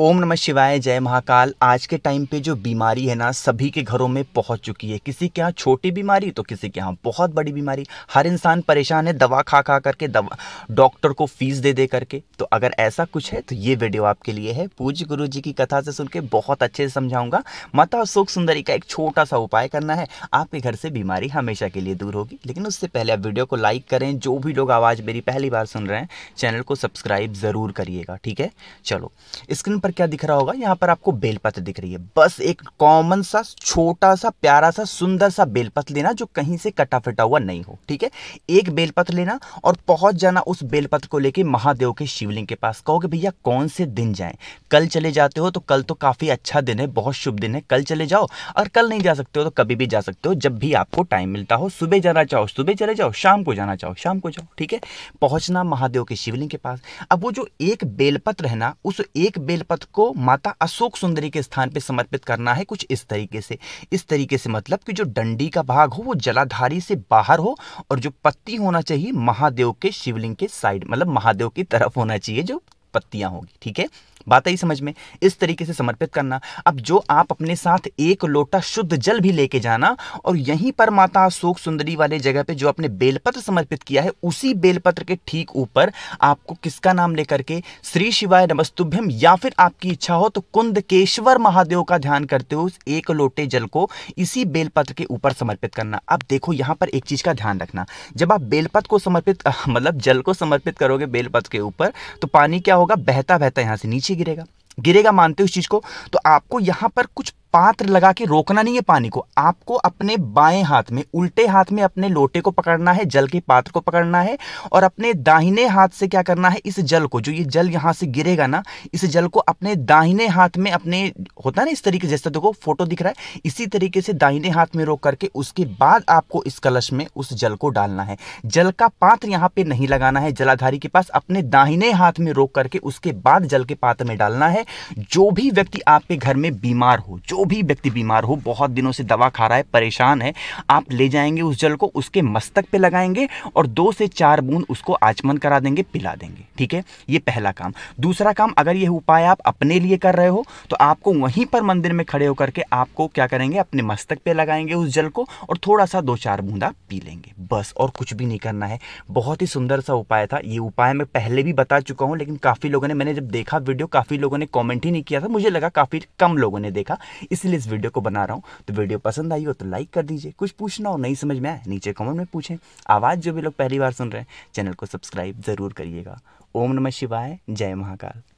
ओम नमः शिवाय जय महाकाल आज के टाइम पे जो बीमारी है ना सभी के घरों में पहुंच चुकी है किसी के यहाँ छोटी बीमारी तो किसी के यहाँ बहुत बड़ी बीमारी हर इंसान परेशान है दवा खा खा करके दवा डॉक्टर को फीस दे दे करके तो अगर ऐसा कुछ है तो ये वीडियो आपके लिए है पूज्य गुरु जी की कथा से सुन के बहुत अच्छे से समझाऊंगा माता सुख सुंदरी का एक छोटा सा उपाय करना है आपके घर से बीमारी हमेशा के लिए दूर होगी लेकिन उससे पहले आप वीडियो को लाइक करें जो भी लोग आवाज़ मेरी पहली बार सुन रहे हैं चैनल को सब्सक्राइब ज़रूर करिएगा ठीक है चलो स्क्रीन पर क्या दिख रहा होगा यहाँ पर आपको बेलपत्र दिख रही है बस एक कॉमन सा छोटा सा प्यारा सा सुंदर सा बेलपत्र लेना जो कहीं से कटा फटा हुआ नहीं हो ठीक है एक बेलपत्र लेना और पहुंच जाना उस बेलपत्र को लेके महादेव के शिवलिंग के पास कहोगे भैया कौन से दिन जाए कल चले जाते हो तो कल तो काफ़ी अच्छा दिन है बहुत शुभ दिन है कल चले जाओ और कल नहीं जा सकते हो तो कभी भी जा सकते हो जब भी आपको टाइम मिलता हो सुबह जाना चाहो सुबह चले जाओ शाम को जाना चाहो शाम को जाओ ठीक है पहुंचना महादेव के शिवलिंग के पास अब वो जो एक बेलपत्र है ना उस एक बेलपत्र पद को माता अशोक सुंदरी के स्थान पर समर्पित करना है कुछ इस तरीके से इस तरीके से मतलब कि जो डंडी का भाग हो वो जलाधारी से बाहर हो और जो पत्ती होना चाहिए महादेव के शिवलिंग के साइड मतलब महादेव की तरफ होना चाहिए जो पत्तियां होगी ठीक है बात ही समझ में इस तरीके से समर्पित करना अब जो आप अपने साथ एक लोटा शुद्ध जल भी लेके जाना और यहीं पर माता अशोक सुंदरी वाले जगह पे जो आपने बेलपत्र समर्पित किया है उसी बेलपत्र के ठीक ऊपर आपको किसका नाम लेकर के श्री शिवाय नमस्तुभ्यम या फिर आपकी इच्छा हो तो कुंद महादेव का ध्यान करते हुए एक लोटे जल को इसी बेलपत्र के ऊपर समर्पित करना अब देखो यहाँ पर एक चीज़ का ध्यान रखना जब आप बेलपत्र को समर्पित मतलब जल को समर्पित करोगे बेलपत्र के ऊपर तो पानी क्या होगा बहता बहता यहाँ से नीचे गिरेगा गिरेगा मानते हो इस चीज़ को तो आपको यहाँ पर कुछ पात्र लगा के रोकना नहीं है पानी को आपको अपने बाएं हाथ में उल्टे हाथ में अपने लोटे को पकड़ना है जल के पात्र को पकड़ना है और अपने दाहिने हाथ से क्या करना है इस जल को जो ये जल यहाँ से गिरेगा ना इस जल को अपने दाहिने हाथ में अपने होता है ना इस तरीके जैसे देखो फोटो दिख रहा है इसी तरीके से दाहिने हाथ में रोक करके उसके बाद आपको इस कलश में उस जल को डालना है जल का पात्र यहाँ पे नहीं लगाना है जलाधारी के पास अपने दाहिने हाथ में रोक करके उसके बाद जल के पात्र में डालना है जो भी व्यक्ति आपके घर में बीमार हो जो भी व्यक्ति बीमार हो बहुत दिनों से दवा खा रहा है परेशान है आप ले जाएंगे उस जल को उसके मस्तक पे लगाएंगे और दो से चार बूंद उसको आचमन करा देंगे पिला देंगे ठीक है ये पहला काम दूसरा काम अगर यह उपाय आप अपने लिए कर रहे हो तो आपको वहीं पर मंदिर में खड़े होकर के आपको क्या करेंगे अपने मस्तक पे लगाएंगे उस जल को और थोड़ा सा दो चार बूंदा पी लेंगे बस और कुछ भी नहीं करना है बहुत ही सुंदर सा उपाय था ये उपाय मैं पहले भी बता चुका हूँ लेकिन काफ़ी लोगों ने मैंने जब देखा वीडियो काफ़ी लोगों ने कॉमेंट ही नहीं किया था मुझे लगा काफ़ी कम लोगों ने देखा इसलिए इस वीडियो को बना रहा हूँ तो वीडियो पसंद आई हो तो लाइक कर दीजिए कुछ पूछना हो नहीं समझ में आए नीचे कमेंट में पूछें आवाज़ जो भी लोग पहली बार सुन रहे हैं चैनल को सब्सक्राइब ज़रूर करिएगा ओम नमः शिवाय जय महाकाल